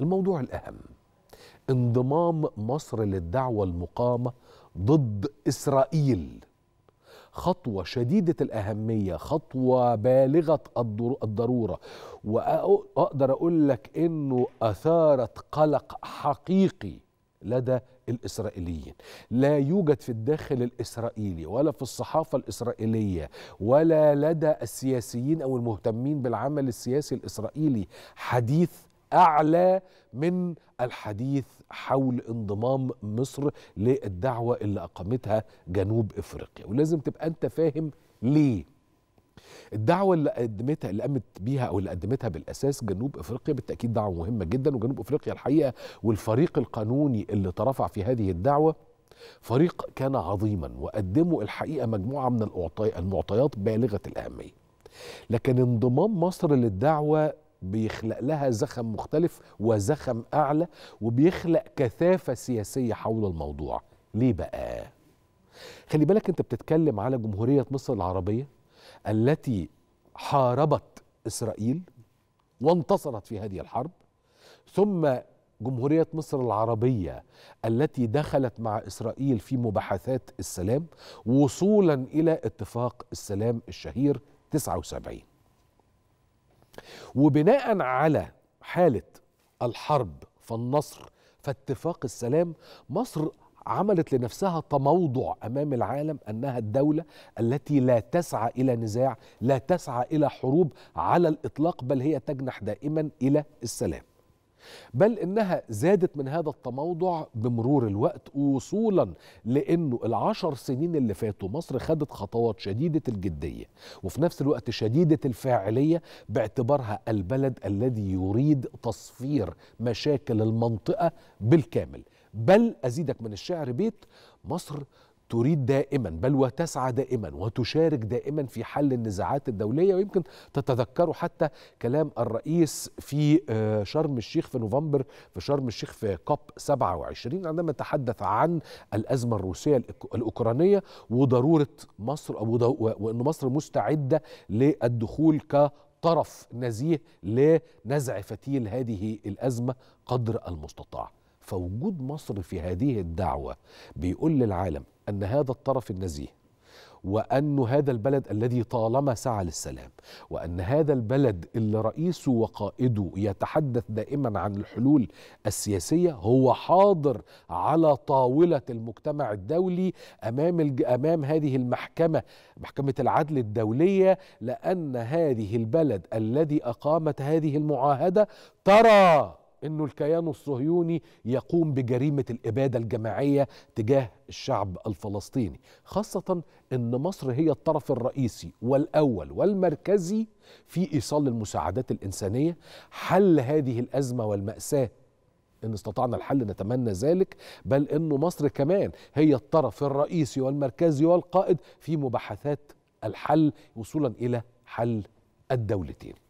الموضوع الأهم انضمام مصر للدعوة المقامة ضد إسرائيل خطوة شديدة الأهمية خطوة بالغة الضرورة وأقدر أقول لك أنه أثارت قلق حقيقي لدى الإسرائيليين لا يوجد في الداخل الإسرائيلي ولا في الصحافة الإسرائيلية ولا لدى السياسيين أو المهتمين بالعمل السياسي الإسرائيلي حديث أعلى من الحديث حول انضمام مصر للدعوة اللي أقامتها جنوب إفريقيا ولازم تبقى أنت فاهم ليه الدعوة اللي قدمتها اللي قامت بيها أو اللي قدمتها بالأساس جنوب أفريقيا بالتأكيد دعوة مهمة جدا وجنوب أفريقيا الحقيقة والفريق القانوني اللي ترفع في هذه الدعوة فريق كان عظيما وقدموا الحقيقة مجموعة من المعطيات بالغة الأهمية لكن انضمام مصر للدعوة بيخلق لها زخم مختلف وزخم اعلى وبيخلق كثافه سياسيه حول الموضوع ليه بقى خلي بالك انت بتتكلم على جمهوريه مصر العربيه التي حاربت اسرائيل وانتصرت في هذه الحرب ثم جمهورية مصر العربية التي دخلت مع إسرائيل في مباحثات السلام وصولا إلى اتفاق السلام الشهير 79 وبناء على حاله الحرب فالنصر فاتفاق السلام مصر عملت لنفسها تموضع امام العالم انها الدوله التي لا تسعى الى نزاع لا تسعى الى حروب على الاطلاق بل هي تجنح دائما الى السلام بل إنها زادت من هذا التموضع بمرور الوقت وصولا لأنه العشر سنين اللي فاتوا مصر خدت خطوات شديدة الجدية وفي نفس الوقت شديدة الفاعلية باعتبارها البلد الذي يريد تصفير مشاكل المنطقة بالكامل بل أزيدك من الشعر بيت مصر تريد دائما بل وتسعى دائما وتشارك دائما في حل النزاعات الدوليه ويمكن تتذكروا حتى كلام الرئيس في آه، شرم الشيخ في نوفمبر في شرم الشيخ في كوب 27 عندما تحدث عن الازمه الروسيه الاوكرانيه وضروره مصر وان مصر مستعده للدخول ك طرف نزيه لنزع فتيل هذه الازمه قدر المستطاع فوجود مصر في هذه الدعوة بيقول للعالم أن هذا الطرف النزيه وأن هذا البلد الذي طالما سعى للسلام وأن هذا البلد اللي رئيسه وقائده يتحدث دائما عن الحلول السياسية هو حاضر على طاولة المجتمع الدولي أمام, الج... أمام هذه المحكمة محكمة العدل الدولية لأن هذه البلد الذي أقامت هذه المعاهدة ترى انه الكيان الصهيوني يقوم بجريمه الاباده الجماعيه تجاه الشعب الفلسطيني خاصه ان مصر هي الطرف الرئيسي والاول والمركزي في ايصال المساعدات الانسانيه حل هذه الازمه والماساه ان استطعنا الحل نتمنى ذلك بل انه مصر كمان هي الطرف الرئيسي والمركزي والقائد في مباحثات الحل وصولا الى حل الدولتين